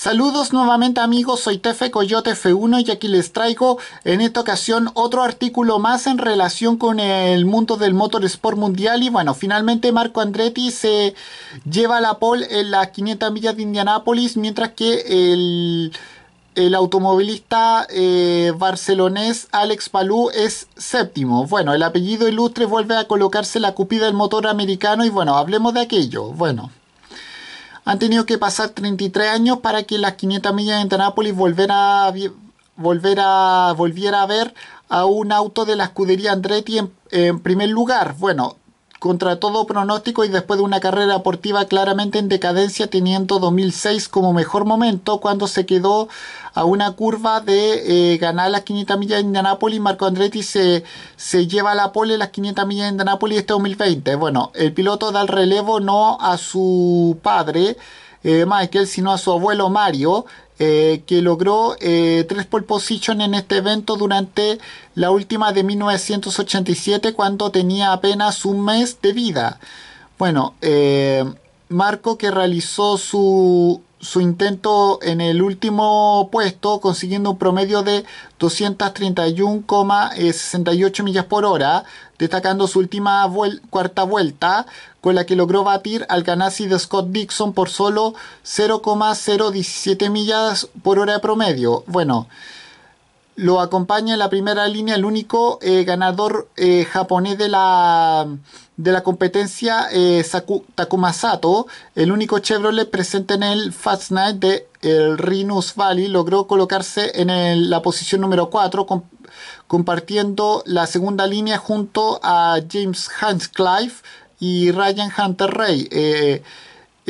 Saludos nuevamente amigos, soy Tefe Coyote F1 y aquí les traigo en esta ocasión otro artículo más en relación con el mundo del motorsport mundial y bueno, finalmente Marco Andretti se lleva la pole en las 500 millas de Indianápolis mientras que el el automovilista eh, barcelonés Alex Palou es séptimo. Bueno, el apellido ilustre vuelve a colocarse la cupida del motor americano y bueno, hablemos de aquello. Bueno. Han tenido que pasar 33 años para que las 500 millas de Indianápolis volviera, a ver a un auto de la escudería Andretti en primer lugar. Bueno, contra todo pronóstico y después de una carrera deportiva claramente en decadencia teniendo 2006 como mejor momento cuando se quedó a una curva de eh, ganar las 500 millas de Indianápolis Marco Andretti se, se lleva a la pole las 500 millas de Indianápolis este 2020 bueno el piloto da el relevo no a su padre eh, Michael, sino a su abuelo Mario, eh, que logró eh, tres pole position en este evento durante la última de 1987 cuando tenía apenas un mes de vida. Bueno, Marco que realizó su su intento en el último puesto consiguiendo un promedio de 231,68 millas por hora, destacando su última cuarta vuelta con la que logró batir al Ganassi de Scott Dixon por solo 0,017 millas por hora de promedio. Bueno, lo acompaña en la primera línea el único eh, ganador eh, japonés de la, de la competencia, eh, Takuma Sato. El único Chevrolet presente en el Fast Night de el Rhinus Valley logró colocarse en la posición número 4, compartiendo la segunda línea junto a James Hans Clive y Ryan Hunter Ray.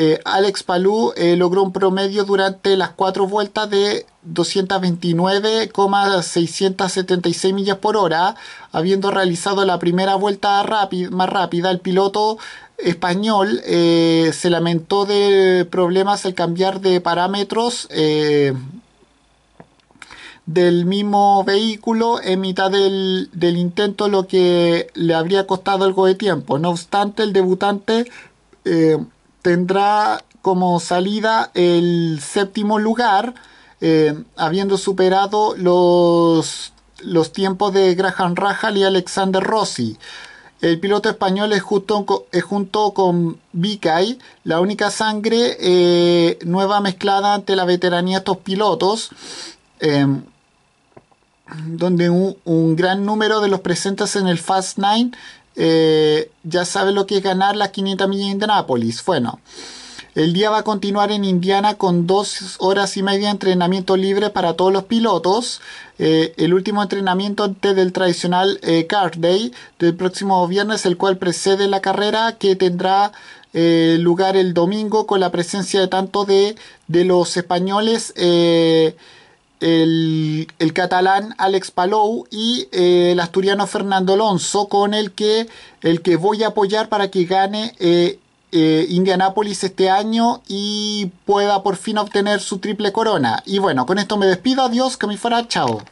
Eh, Alex Palou eh, logró un promedio durante las cuatro vueltas de 229,676 millas por hora, habiendo realizado la primera vuelta más rápida. El piloto español eh, se lamentó de problemas al cambiar de parámetros del mismo vehículo en mitad del, del intento, lo que le habría costado algo de tiempo. No obstante, el debutante tendrá como salida el séptimo lugar, eh, habiendo superado los, los tiempos de Graham Rahal y Alexander Rossi. El piloto español es, justo, junto con Vicay la única sangre eh, nueva mezclada ante la veteranía de estos pilotos, em, donde un, un, gran número de los presentes en el Fast 9 eh, ya sabe lo que es ganar las 500 millas de Nápoles Bueno, el día va a continuar en Indiana con dos horas y media de entrenamiento libre para todos los pilotos. Eh, el último entrenamiento antes del tradicional Card eh, Car Day del próximo viernes, el cual precede la carrera que tendrá lugar el domingo con la presencia de tanto de, de los españoles el, catalán Alex Palou y eh, el asturiano Fernando Alonso, con el que, el que voy a apoyar para que gane eh, eh, Indianápolis este año y pueda por fin obtener su triple corona. Y bueno, con esto me despido, adiós, que me fuera, chao.